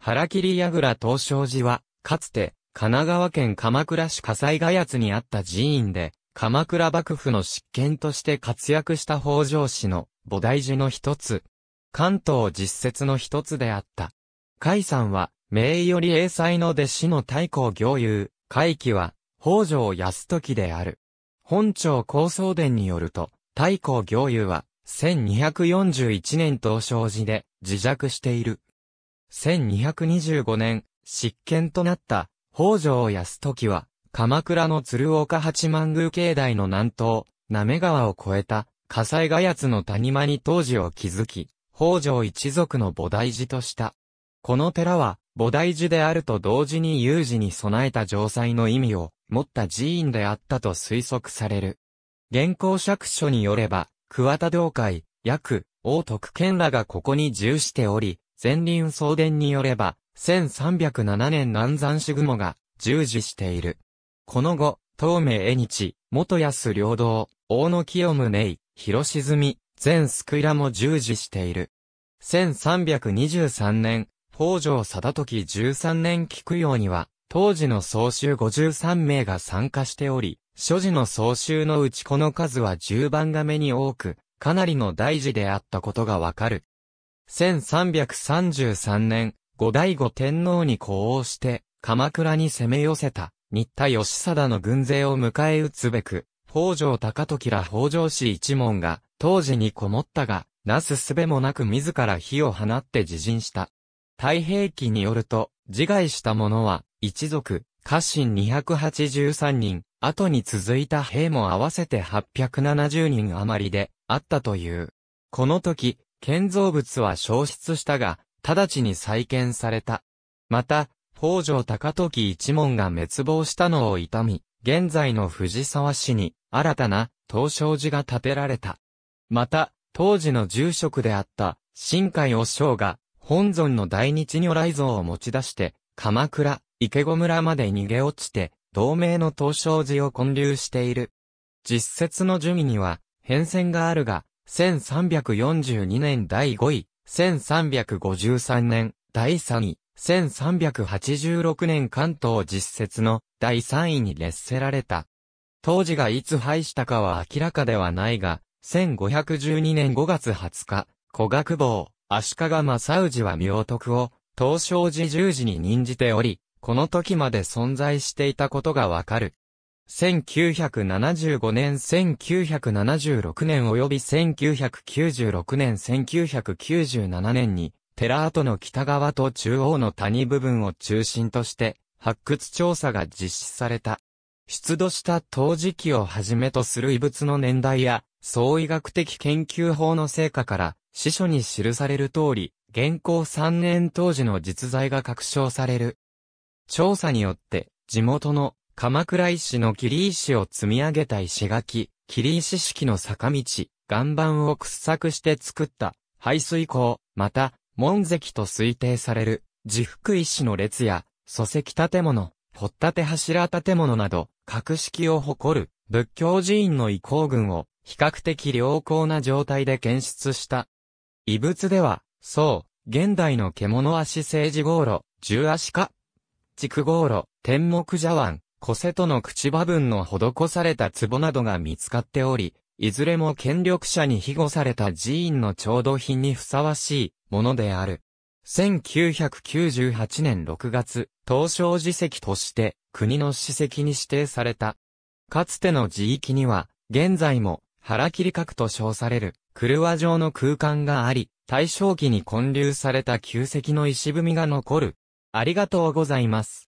原切櫓東照寺は、かつて、神奈川県鎌倉市火災。賀圧にあった寺院で、鎌倉幕府の執権として活躍した北条氏の菩提寺の一つ、関東実説の一つであった。海山は、名より英才の弟子の太閤行友、海貴は、北条康時である。本庁高僧伝によると、太閤行友は、1241年東照寺で自弱している。1225年、執権となった、北条泰時は、鎌倉の鶴岡八幡宮境内の南東、滑川を越えた、火災がやつの谷間に当時を築き、北条一族の菩提寺とした。この寺は、菩提寺であると同時に有事に備えた城塞の意味を持った寺院であったと推測される。現行釈書によれば、桑田道会、役、王徳賢らがここに住しており、前輪送電によれば、1307年南山市雲が従事している。この後、東明江日、元安領道、大野清宗井、広沈、全スクイラも従事している。1323年、北条貞時13年菊陽には、当時の総集53名が参加しており、所持の総集のうちこの数は10番が目に多く、かなりの大事であったことがわかる。1333年、後醍醐天皇に呼応して、鎌倉に攻め寄せた、新田義貞の軍勢を迎え撃つべく、北条高時ら北条氏一門が、当時にこもったが、なすすべもなく自ら火を放って自陣した。太平記によると、自害した者は、一族、家臣283人、後に続いた兵も合わせて870人余りで、あったという。この時、建造物は消失したが、直ちに再建された。また、北条高時一門が滅亡したのを痛み、現在の藤沢市に新たな東照寺が建てられた。また、当時の住職であった新海お尚が本尊の大日如来像を持ち出して、鎌倉、池子村まで逃げ落ちて、同盟の東照寺を建立している。実説の樹味には変遷があるが、1342年第5位、1353年第3位、1386年関東実説の第3位に列せられた。当時がいつ廃したかは明らかではないが、1512年5月20日、古学坊、足利正氏は妙徳を、東照寺十字に任じており、この時まで存在していたことがわかる。1975年1976年及び1996年1997年に、寺跡の北側と中央の谷部分を中心として、発掘調査が実施された。出土した陶磁器をはじめとする遺物の年代や、総医学的研究法の成果から、司書に記される通り、現行3年当時の実在が確証される。調査によって、地元の鎌倉石の切石を積み上げた石垣、切石式の坂道、岩盤を掘削して作った排水溝、また、門石と推定される、自福石の列や、礎石建物、掘立柱建物など、格式を誇る仏教寺院の遺構群を比較的良好な状態で検出した。遺物では、そう、現代の獣足政治号路、十足か、筑号路、天目茶碗、コ瀬との口場分の施された壺などが見つかっており、いずれも権力者に庇護された寺院の調度品にふさわしいものである。1998年6月、東照寺跡として国の史跡に指定された。かつての寺域には、現在も腹切り閣と称される、狂和状の空間があり、大正期に建立された旧跡の石踏みが残る。ありがとうございます。